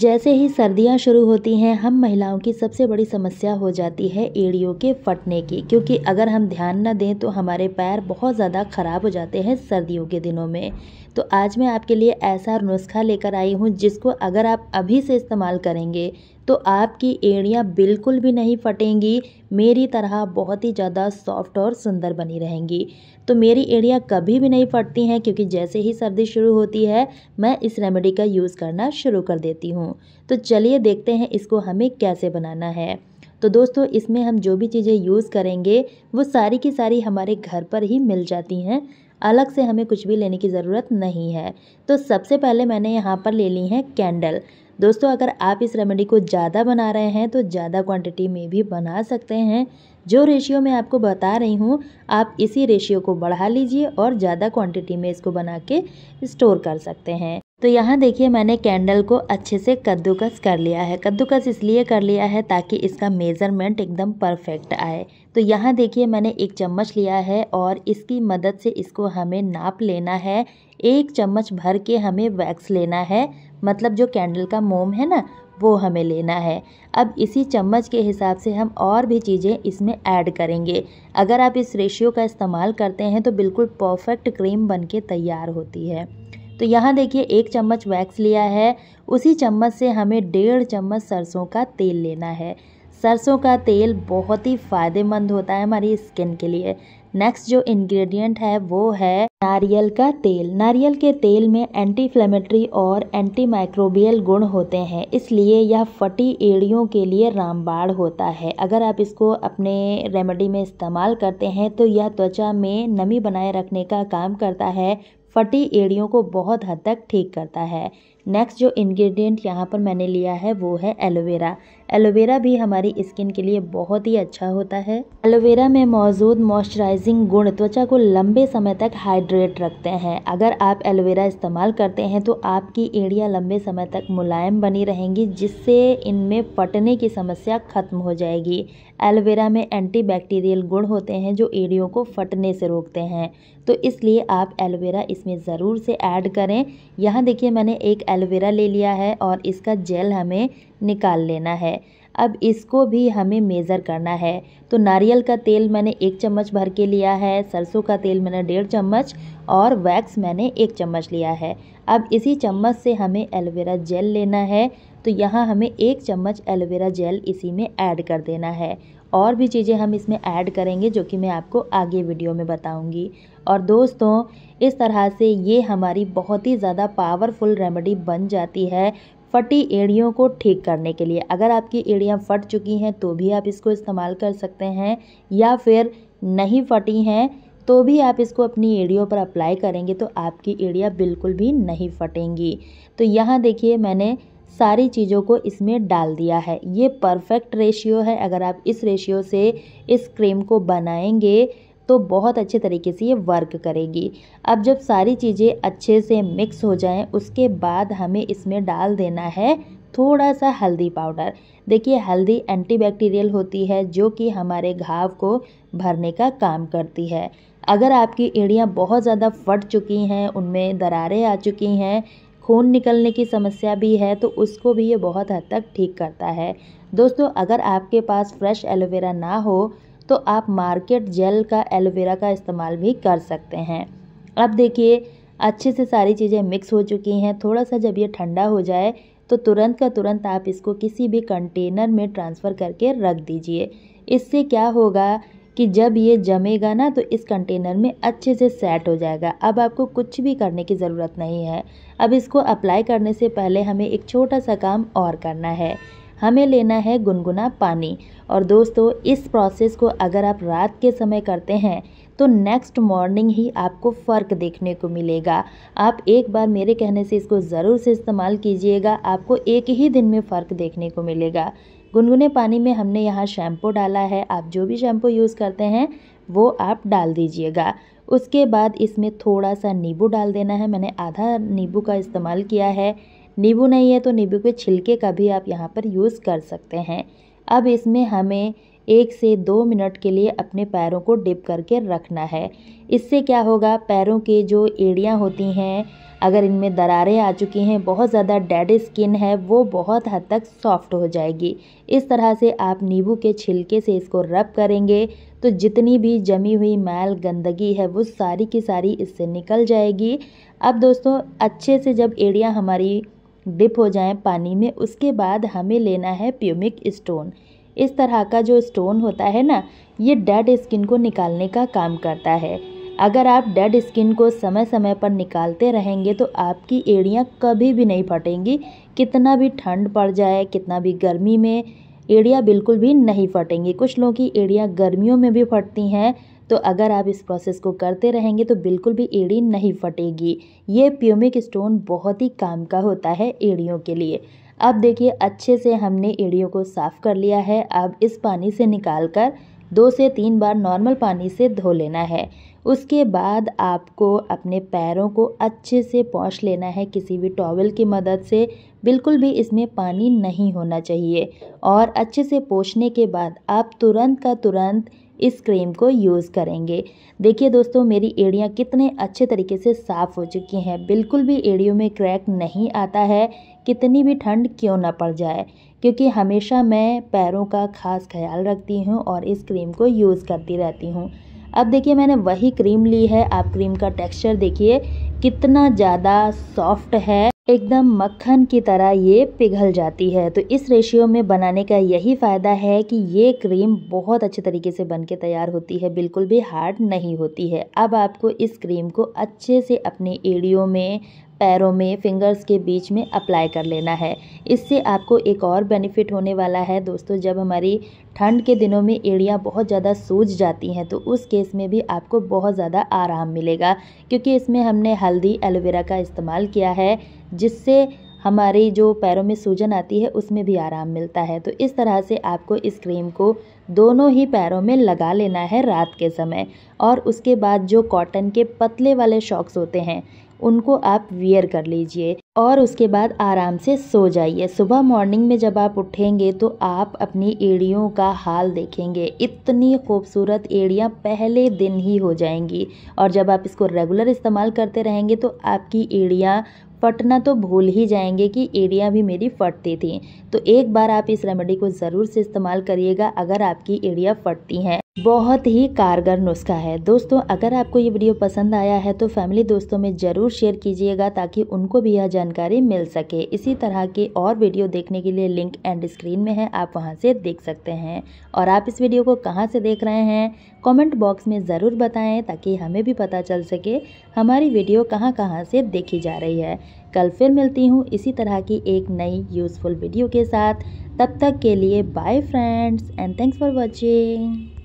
जैसे ही सर्दियां शुरू होती हैं हम महिलाओं की सबसे बड़ी समस्या हो जाती है एड़ियों के फटने की क्योंकि अगर हम ध्यान न दें तो हमारे पैर बहुत ज़्यादा ख़राब हो जाते हैं सर्दियों के दिनों में तो आज मैं आपके लिए ऐसा नुस्खा लेकर आई हूँ जिसको अगर आप अभी से इस्तेमाल करेंगे तो आपकी एड़ियाँ बिल्कुल भी नहीं फटेंगी मेरी तरह बहुत ही ज़्यादा सॉफ्ट और सुंदर बनी रहेंगी तो मेरी एड़ियाँ कभी भी नहीं फटती हैं क्योंकि जैसे ही सर्दी शुरू होती है मैं इस रेमेडी का यूज़ करना शुरू कर देती हूँ तो चलिए देखते हैं इसको हमें कैसे बनाना है तो दोस्तों इसमें हम जो भी चीज़ें यूज़ करेंगे वो सारी की सारी हमारे घर पर ही मिल जाती हैं अलग से हमें कुछ भी लेने की ज़रूरत नहीं है तो सबसे पहले मैंने यहाँ पर ले ली हैं कैंडल दोस्तों अगर आप इस रेमेडी को ज़्यादा बना रहे हैं तो ज़्यादा क्वांटिटी में भी बना सकते हैं जो रेशियो मैं आपको बता रही हूँ आप इसी रेशियो को बढ़ा लीजिए और ज़्यादा क्वांटिटी में इसको बना के स्टोर कर सकते हैं तो यहाँ देखिए मैंने कैंडल को अच्छे से कद्दूकस कर लिया है कद्दूकस इसलिए कर लिया है ताकि इसका मेज़रमेंट एकदम परफेक्ट आए तो यहाँ देखिए मैंने एक चम्मच लिया है और इसकी मदद से इसको हमें नाप लेना है एक चम्मच भर के हमें वैक्स लेना है मतलब जो कैंडल का मोम है ना वो हमें लेना है अब इसी चम्मच के हिसाब से हम और भी चीज़ें इसमें ऐड करेंगे अगर आप इस रेशियो का इस्तेमाल करते हैं तो बिल्कुल परफेक्ट क्रीम बनके तैयार होती है तो यहाँ देखिए एक चम्मच वैक्स लिया है उसी चम्मच से हमें डेढ़ चम्मच सरसों का तेल लेना है सरसों का तेल बहुत ही फ़ायदेमंद होता है हमारी स्किन के लिए नेक्स्ट जो इंग्रेडिएंट है वो है नारियल का तेल नारियल के तेल में एंटी फ्लेमेटरी और एंटी माइक्रोबियल गुण होते हैं इसलिए यह फटी एड़ियों के लिए रामबाड़ होता है अगर आप इसको अपने रेमेडी में इस्तेमाल करते हैं तो यह त्वचा में नमी बनाए रखने का काम करता है फटी एड़ियों को बहुत हद तक ठीक करता है नेक्स्ट जो इंग्रेडिएंट यहाँ पर मैंने लिया है वो है एलोवेरा एलोवेरा भी हमारी स्किन के लिए बहुत ही अच्छा होता है एलोवेरा में मौजूद मॉइस्चराइजिंग गुण त्वचा को लंबे समय तक हाइड्रेट रखते हैं अगर आप एलोवेरा इस्तेमाल करते हैं तो आपकी एड़ियाँ लंबे समय तक मुलायम बनी रहेंगी जिससे इनमें फटने की समस्या खत्म हो जाएगी एलोवेरा में एंटीबैक्टीरियल गुण होते हैं जो एड़ियों को फटने से रोकते हैं तो इसलिए आप एलोवेरा इसमें ज़रूर से ऐड करें यहाँ देखिए मैंने एक एलोवेरा ले लिया है और इसका जेल हमें निकाल लेना है अब इसको भी हमें मेज़र करना है तो नारियल का तेल मैंने एक चम्मच भर के लिया है सरसों का तेल मैंने डेढ़ चम्मच और वैक्स मैंने एक चम्मच लिया है अब इसी चम्मच से हमें एलोवेरा जेल लेना है तो यहाँ हमें एक चम्मच एलोवेरा जेल इसी में ऐड कर देना है और भी चीज़ें हम इसमें ऐड करेंगे जो कि मैं आपको आगे वीडियो में बताऊंगी और दोस्तों इस तरह से ये हमारी बहुत ही ज़्यादा पावरफुल रेमेडी बन जाती है फटी एड़ियों को ठीक करने के लिए अगर आपकी एड़ियाँ फट चुकी हैं तो भी आप इसको इस्तेमाल कर सकते हैं या फिर नहीं फटी हैं तो भी आप इसको अपनी एड़ियों पर अप्लाई करेंगे तो आपकी एड़ियाँ बिल्कुल भी नहीं फटेंगी तो यहाँ देखिए मैंने सारी चीज़ों को इसमें डाल दिया है ये परफेक्ट रेशियो है अगर आप इस रेशियो से इस क्रीम को बनाएंगे तो बहुत अच्छे तरीके से ये वर्क करेगी अब जब सारी चीज़ें अच्छे से मिक्स हो जाएं उसके बाद हमें इसमें डाल देना है थोड़ा सा हल्दी पाउडर देखिए हल्दी एंटीबैक्टीरियल होती है जो कि हमारे घाव को भरने का काम करती है अगर आपकी एड़ियाँ बहुत ज़्यादा फट चुकी हैं उनमें दरारें आ चुकी हैं खून निकलने की समस्या भी है तो उसको भी ये बहुत हद तक ठीक करता है दोस्तों अगर आपके पास फ्रेश एलोवेरा ना हो तो आप मार्केट जेल का एलोवेरा का इस्तेमाल भी कर सकते हैं अब देखिए अच्छे से सारी चीज़ें मिक्स हो चुकी हैं थोड़ा सा जब ये ठंडा हो जाए तो तुरंत का तुरंत आप इसको किसी भी कंटेनर में ट्रांसफ़र करके रख दीजिए इससे क्या होगा कि जब ये जमेगा ना तो इस कंटेनर में अच्छे से सेट हो जाएगा अब आपको कुछ भी करने की ज़रूरत नहीं है अब इसको अप्लाई करने से पहले हमें एक छोटा सा काम और करना है हमें लेना है गुनगुना पानी और दोस्तों इस प्रोसेस को अगर आप रात के समय करते हैं तो नेक्स्ट मॉर्निंग ही आपको फ़र्क देखने को मिलेगा आप एक बार मेरे कहने से इसको ज़रूर से इस्तेमाल कीजिएगा आपको एक ही दिन में फ़र्क देखने को मिलेगा गुनगुने पानी में हमने यहाँ शैम्पू डाला है आप जो भी शैम्पू यूज़ करते हैं वो आप डाल दीजिएगा उसके बाद इसमें थोड़ा सा नींबू डाल देना है मैंने आधा नींबू का इस्तेमाल किया है नींबू नहीं है तो नींबू के छिलके का भी आप यहाँ पर यूज़ कर सकते हैं अब इसमें हमें एक से दो मिनट के लिए अपने पैरों को डिप करके रखना है इससे क्या होगा पैरों के जो एड़ियाँ होती हैं अगर इनमें दरारें आ चुकी हैं बहुत ज़्यादा डेड स्किन है वो बहुत हद तक सॉफ्ट हो जाएगी इस तरह से आप नींबू के छिलके से इसको रब करेंगे तो जितनी भी जमी हुई मैल गंदगी है वो सारी की सारी इससे निकल जाएगी अब दोस्तों अच्छे से जब एड़ियाँ हमारी डिप हो जाएं पानी में उसके बाद हमें लेना है प्यूमिक स्टोन इस तरह का जो स्टोन होता है ना ये डेड स्किन को निकालने का काम करता है अगर आप डेड स्किन को समय समय पर निकालते रहेंगे तो आपकी एड़ियाँ कभी भी नहीं फटेंगी कितना भी ठंड पड़ जाए कितना भी गर्मी में एड़ियाँ बिल्कुल भी नहीं फटेंगी कुछ लोगों की एड़ियाँ गर्मियों में भी फटती हैं तो अगर आप इस प्रोसेस को करते रहेंगे तो बिल्कुल भी एड़ी नहीं फटेगी ये प्यूमिक स्टोन बहुत ही काम का होता है एड़ियों के लिए अब देखिए अच्छे से हमने एड़ियों को साफ़ कर लिया है अब इस पानी से निकाल कर दो से तीन बार नॉर्मल पानी से धो लेना है उसके बाद आपको अपने पैरों को अच्छे से पोंछ लेना है किसी भी टॉवल की मदद से बिल्कुल भी इसमें पानी नहीं होना चाहिए और अच्छे से पोंछने के बाद आप तुरंत का तुरंत इस क्रीम को यूज़ करेंगे देखिए दोस्तों मेरी एड़ियाँ कितने अच्छे तरीके से साफ़ हो चुकी हैं बिल्कुल भी एड़ियों में क्रैक नहीं आता है कितनी भी ठंड क्यों ना पड़ जाए क्योंकि हमेशा मैं पैरों का खास ख्याल रखती हूँ और इस क्रीम को यूज़ करती रहती हूँ अब देखिए मैंने वही क्रीम ली है आप क्रीम का टेक्स्चर देखिए कितना ज़्यादा सॉफ्ट है एकदम मक्खन की तरह ये पिघल जाती है तो इस रेशियो में बनाने का यही फ़ायदा है कि ये क्रीम बहुत अच्छे तरीके से बन के तैयार होती है बिल्कुल भी हार्ड नहीं होती है अब आपको इस क्रीम को अच्छे से अपने एड़ियों में पैरों में फिंगर्स के बीच में अप्लाई कर लेना है इससे आपको एक और बेनिफिट होने वाला है दोस्तों जब हमारी ठंड के दिनों में एड़ियाँ बहुत ज़्यादा सूज जाती हैं तो उस केस में भी आपको बहुत ज़्यादा आराम मिलेगा क्योंकि इसमें हमने हल्दी एलोवेरा का इस्तेमाल किया है जिससे हमारे जो पैरों में सूजन आती है उसमें भी आराम मिलता है तो इस तरह से आपको इस क्रीम को दोनों ही पैरों में लगा लेना है रात के समय और उसके बाद जो कॉटन के पतले वाले शॉक्स होते हैं उनको आप वियर कर लीजिए और उसके बाद आराम से सो जाइए सुबह मॉर्निंग में जब आप उठेंगे तो आप अपनी एड़ियों का हाल देखेंगे इतनी खूबसूरत एड़ियाँ पहले दिन ही हो जाएंगी और जब आप इसको रेगुलर इस्तेमाल करते रहेंगे तो आपकी एड़ियाँ फटना तो भूल ही जाएंगे कि एड़ियाँ भी मेरी फटती थी तो एक बार आप इस रेमेडी को ज़रूर से इस्तेमाल करिएगा अगर आपकी एड़ियाँ फटती हैं बहुत ही कारगर नुस्खा है दोस्तों अगर आपको ये वीडियो पसंद आया है तो फैमिली दोस्तों में ज़रूर शेयर कीजिएगा ताकि उनको भी यह जानकारी मिल सके इसी तरह के और वीडियो देखने के लिए लिंक एंड स्क्रीन में है आप वहां से देख सकते हैं और आप इस वीडियो को कहां से देख रहे हैं कमेंट बॉक्स में ज़रूर बताएँ ताकि हमें भी पता चल सके हमारी वीडियो कहाँ कहाँ से देखी जा रही है कल फिर मिलती हूँ इसी तरह की एक नई यूज़फुल वीडियो के साथ तब तक के लिए bye friends and thanks for watching